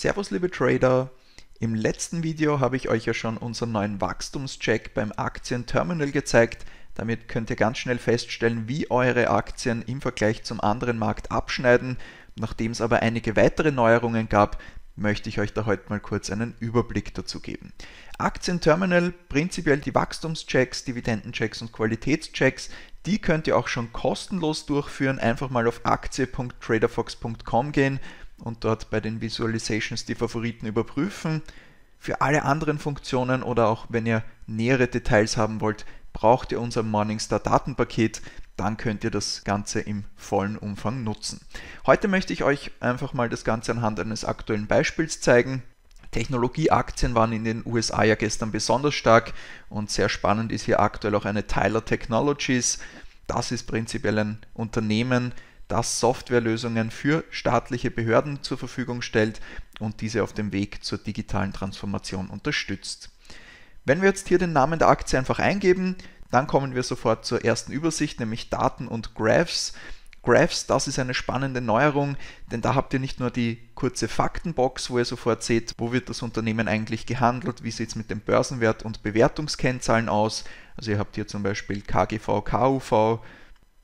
Servus liebe Trader, im letzten Video habe ich euch ja schon unseren neuen Wachstumscheck beim Aktienterminal gezeigt. Damit könnt ihr ganz schnell feststellen, wie eure Aktien im Vergleich zum anderen Markt abschneiden. Nachdem es aber einige weitere Neuerungen gab, möchte ich euch da heute mal kurz einen Überblick dazu geben. Aktienterminal, prinzipiell die Wachstumschecks, Dividendenchecks und Qualitätschecks, die könnt ihr auch schon kostenlos durchführen. Einfach mal auf aktie.traderfox.com gehen und dort bei den Visualizations die Favoriten überprüfen. Für alle anderen Funktionen oder auch wenn ihr nähere Details haben wollt, braucht ihr unser Morningstar Datenpaket, dann könnt ihr das Ganze im vollen Umfang nutzen. Heute möchte ich euch einfach mal das Ganze anhand eines aktuellen Beispiels zeigen. Technologieaktien waren in den USA ja gestern besonders stark und sehr spannend ist hier aktuell auch eine Tyler Technologies. Das ist prinzipiell ein Unternehmen, das Softwarelösungen für staatliche Behörden zur Verfügung stellt und diese auf dem Weg zur digitalen Transformation unterstützt. Wenn wir jetzt hier den Namen der Aktie einfach eingeben, dann kommen wir sofort zur ersten Übersicht, nämlich Daten und Graphs. Graphs, das ist eine spannende Neuerung, denn da habt ihr nicht nur die kurze Faktenbox, wo ihr sofort seht, wo wird das Unternehmen eigentlich gehandelt, wie sieht es mit dem Börsenwert und Bewertungskennzahlen aus. Also ihr habt hier zum Beispiel KGV, KUV,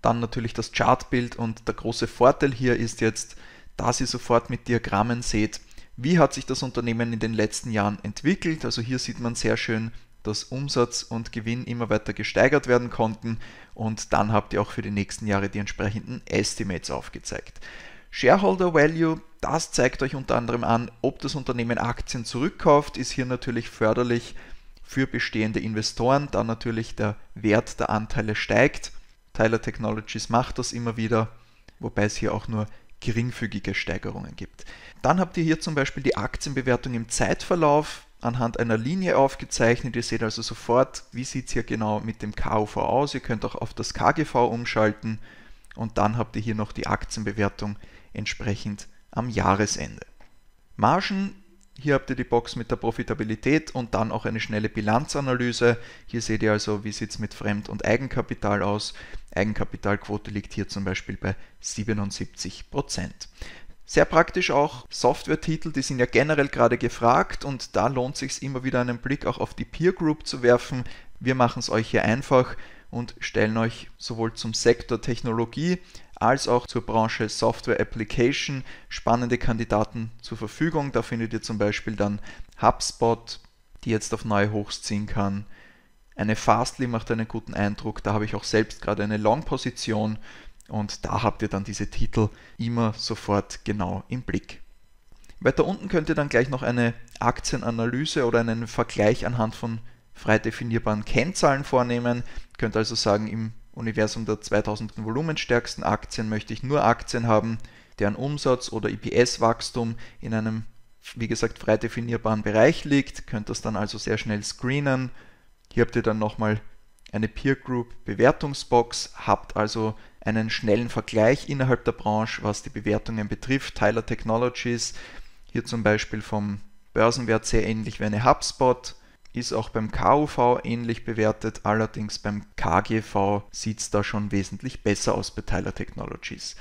dann natürlich das Chartbild und der große Vorteil hier ist jetzt, dass ihr sofort mit Diagrammen seht, wie hat sich das Unternehmen in den letzten Jahren entwickelt. Also hier sieht man sehr schön, dass Umsatz und Gewinn immer weiter gesteigert werden konnten und dann habt ihr auch für die nächsten Jahre die entsprechenden Estimates aufgezeigt. Shareholder Value, das zeigt euch unter anderem an, ob das Unternehmen Aktien zurückkauft, ist hier natürlich förderlich für bestehende Investoren, da natürlich der Wert der Anteile steigt Tyler Technologies macht das immer wieder, wobei es hier auch nur geringfügige Steigerungen gibt. Dann habt ihr hier zum Beispiel die Aktienbewertung im Zeitverlauf anhand einer Linie aufgezeichnet. Ihr seht also sofort, wie sieht es hier genau mit dem KUV aus. Ihr könnt auch auf das KGV umschalten und dann habt ihr hier noch die Aktienbewertung entsprechend am Jahresende. Margen hier habt ihr die Box mit der Profitabilität und dann auch eine schnelle Bilanzanalyse. Hier seht ihr also, wie sieht es mit Fremd- und Eigenkapital aus. Eigenkapitalquote liegt hier zum Beispiel bei 77 Prozent. Sehr praktisch auch Software-Titel, die sind ja generell gerade gefragt und da lohnt sich immer wieder einen Blick auch auf die Peer Group zu werfen. Wir machen es euch hier einfach und stellen euch sowohl zum Sektor Technologie als auch zur Branche Software Application spannende Kandidaten zur Verfügung. Da findet ihr zum Beispiel dann HubSpot, die jetzt auf neue Hochs ziehen kann. Eine Fastly macht einen guten Eindruck. Da habe ich auch selbst gerade eine Long-Position und da habt ihr dann diese Titel immer sofort genau im Blick. Weiter unten könnt ihr dann gleich noch eine Aktienanalyse oder einen Vergleich anhand von frei definierbaren Kennzahlen vornehmen. Ihr könnt also sagen, im Universum der 2000 volumenstärksten Aktien möchte ich nur Aktien haben, deren Umsatz oder EPS-Wachstum in einem, wie gesagt, frei definierbaren Bereich liegt. Könnt das dann also sehr schnell screenen. Hier habt ihr dann nochmal eine Peer Group Bewertungsbox, habt also einen schnellen Vergleich innerhalb der Branche, was die Bewertungen betrifft. Tyler Technologies, hier zum Beispiel vom Börsenwert sehr ähnlich wie eine HubSpot ist auch beim KUV ähnlich bewertet, allerdings beim KGV sieht es da schon wesentlich besser aus bei Tyler Technologies.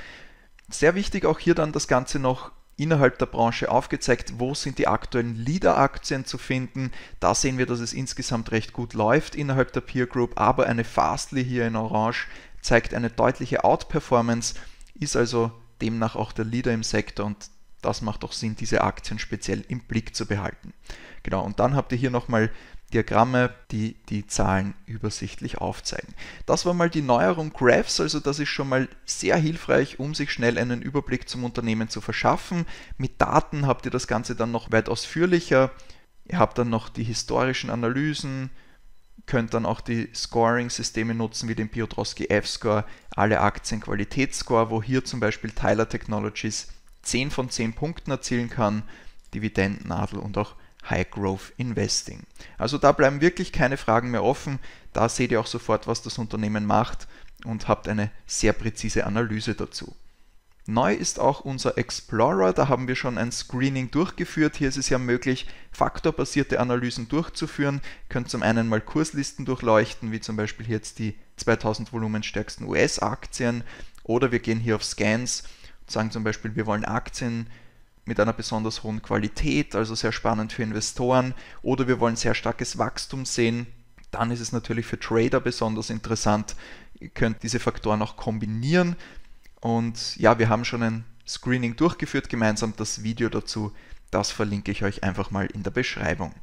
Sehr wichtig auch hier dann das Ganze noch innerhalb der Branche aufgezeigt, wo sind die aktuellen Leader-Aktien zu finden. Da sehen wir, dass es insgesamt recht gut läuft innerhalb der Peer Group, aber eine Fastly hier in Orange zeigt eine deutliche Outperformance, ist also demnach auch der Leader im Sektor und das macht doch Sinn, diese Aktien speziell im Blick zu behalten. Genau, und dann habt ihr hier nochmal Diagramme, die die Zahlen übersichtlich aufzeigen. Das war mal die Neuerung Graphs, also das ist schon mal sehr hilfreich, um sich schnell einen Überblick zum Unternehmen zu verschaffen. Mit Daten habt ihr das Ganze dann noch weit ausführlicher. Ihr habt dann noch die historischen Analysen, könnt dann auch die Scoring-Systeme nutzen wie den Piotrowski F-Score, alle Aktien-Qualitätsscore, wo hier zum Beispiel Tyler Technologies 10 von 10 Punkten erzielen kann, Dividendenadel und auch High Growth Investing. Also da bleiben wirklich keine Fragen mehr offen. Da seht ihr auch sofort, was das Unternehmen macht und habt eine sehr präzise Analyse dazu. Neu ist auch unser Explorer, da haben wir schon ein Screening durchgeführt. Hier ist es ja möglich, faktorbasierte Analysen durchzuführen. Ihr könnt zum einen mal Kurslisten durchleuchten, wie zum Beispiel jetzt die 2000 volumenstärksten US-Aktien oder wir gehen hier auf Scans sagen zum Beispiel, wir wollen Aktien mit einer besonders hohen Qualität, also sehr spannend für Investoren, oder wir wollen sehr starkes Wachstum sehen, dann ist es natürlich für Trader besonders interessant. Ihr könnt diese Faktoren auch kombinieren. Und ja, wir haben schon ein Screening durchgeführt gemeinsam. Das Video dazu, das verlinke ich euch einfach mal in der Beschreibung.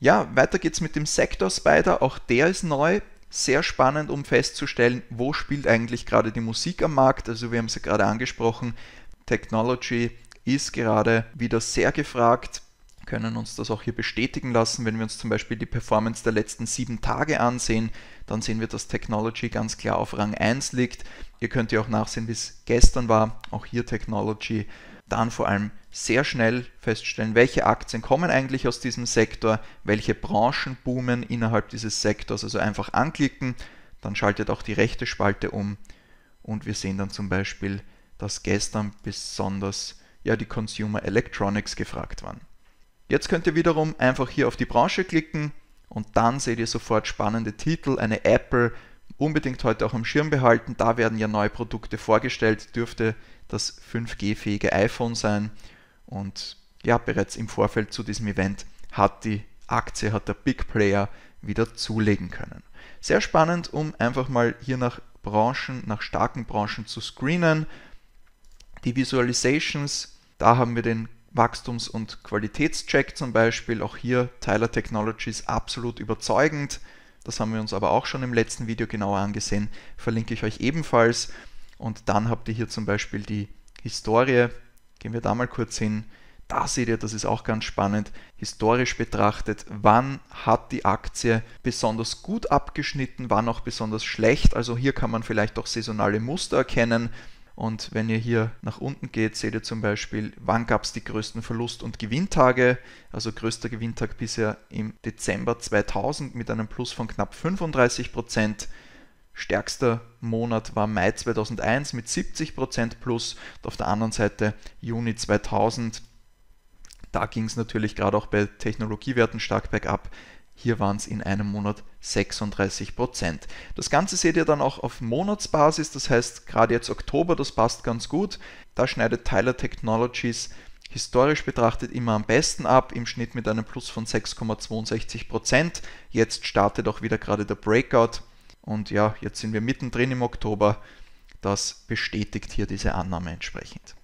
Ja, weiter geht's mit dem Sektor Spider. Auch der ist neu sehr spannend, um festzustellen, wo spielt eigentlich gerade die Musik am Markt. Also wir haben es ja gerade angesprochen, Technology ist gerade wieder sehr gefragt können uns das auch hier bestätigen lassen. Wenn wir uns zum Beispiel die Performance der letzten sieben Tage ansehen, dann sehen wir, dass Technology ganz klar auf Rang 1 liegt. Ihr könnt ja auch nachsehen, wie es gestern war. Auch hier Technology. Dann vor allem sehr schnell feststellen, welche Aktien kommen eigentlich aus diesem Sektor, welche Branchen boomen innerhalb dieses Sektors. Also einfach anklicken, dann schaltet auch die rechte Spalte um und wir sehen dann zum Beispiel, dass gestern besonders ja die Consumer Electronics gefragt waren. Jetzt könnt ihr wiederum einfach hier auf die Branche klicken und dann seht ihr sofort spannende Titel, eine Apple, unbedingt heute auch am Schirm behalten, da werden ja neue Produkte vorgestellt, dürfte das 5G-fähige iPhone sein und ja, bereits im Vorfeld zu diesem Event hat die Aktie, hat der Big Player wieder zulegen können. Sehr spannend, um einfach mal hier nach Branchen, nach starken Branchen zu screenen. Die Visualizations, da haben wir den Wachstums- und Qualitätscheck zum Beispiel. Auch hier Tyler Technologies absolut überzeugend. Das haben wir uns aber auch schon im letzten Video genauer angesehen. Verlinke ich euch ebenfalls. Und dann habt ihr hier zum Beispiel die Historie. Gehen wir da mal kurz hin. Da seht ihr, das ist auch ganz spannend, historisch betrachtet, wann hat die Aktie besonders gut abgeschnitten, wann auch besonders schlecht. Also hier kann man vielleicht auch saisonale Muster erkennen. Und wenn ihr hier nach unten geht, seht ihr zum Beispiel, wann gab es die größten Verlust- und Gewinntage. Also größter Gewinntag bisher im Dezember 2000 mit einem Plus von knapp 35 Prozent. Stärkster Monat war Mai 2001 mit 70 Prozent plus. Und auf der anderen Seite Juni 2000. Da ging es natürlich gerade auch bei Technologiewerten stark bergab hier waren es in einem Monat 36 Prozent. Das Ganze seht ihr dann auch auf Monatsbasis, das heißt gerade jetzt Oktober, das passt ganz gut. Da schneidet Tyler Technologies historisch betrachtet immer am besten ab, im Schnitt mit einem Plus von 6,62 Prozent. Jetzt startet auch wieder gerade der Breakout und ja, jetzt sind wir mittendrin im Oktober. Das bestätigt hier diese Annahme entsprechend.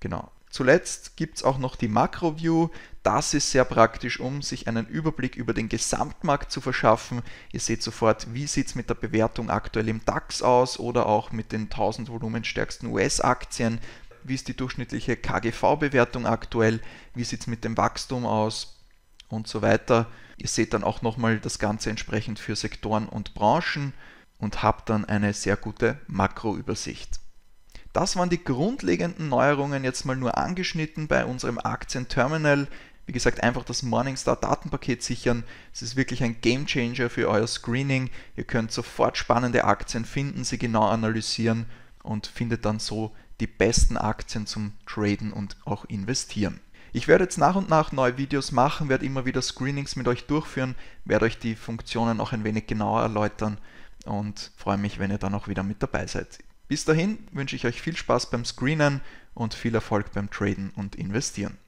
Genau. Zuletzt gibt es auch noch die Makro-View. Das ist sehr praktisch, um sich einen Überblick über den Gesamtmarkt zu verschaffen. Ihr seht sofort, wie sieht es mit der Bewertung aktuell im DAX aus oder auch mit den 1000 volumenstärksten US-Aktien. Wie ist die durchschnittliche KGV-Bewertung aktuell? Wie sieht es mit dem Wachstum aus? Und so weiter. Ihr seht dann auch nochmal das Ganze entsprechend für Sektoren und Branchen und habt dann eine sehr gute Makroübersicht. Das waren die grundlegenden Neuerungen jetzt mal nur angeschnitten bei unserem Aktienterminal. Wie gesagt, einfach das Morningstar-Datenpaket sichern. Es ist wirklich ein Gamechanger für euer Screening. Ihr könnt sofort spannende Aktien finden, sie genau analysieren und findet dann so die besten Aktien zum Traden und auch investieren. Ich werde jetzt nach und nach neue Videos machen, werde immer wieder Screenings mit euch durchführen, werde euch die Funktionen auch ein wenig genauer erläutern und freue mich, wenn ihr dann auch wieder mit dabei seid. Bis dahin wünsche ich euch viel Spaß beim Screenen und viel Erfolg beim Traden und Investieren.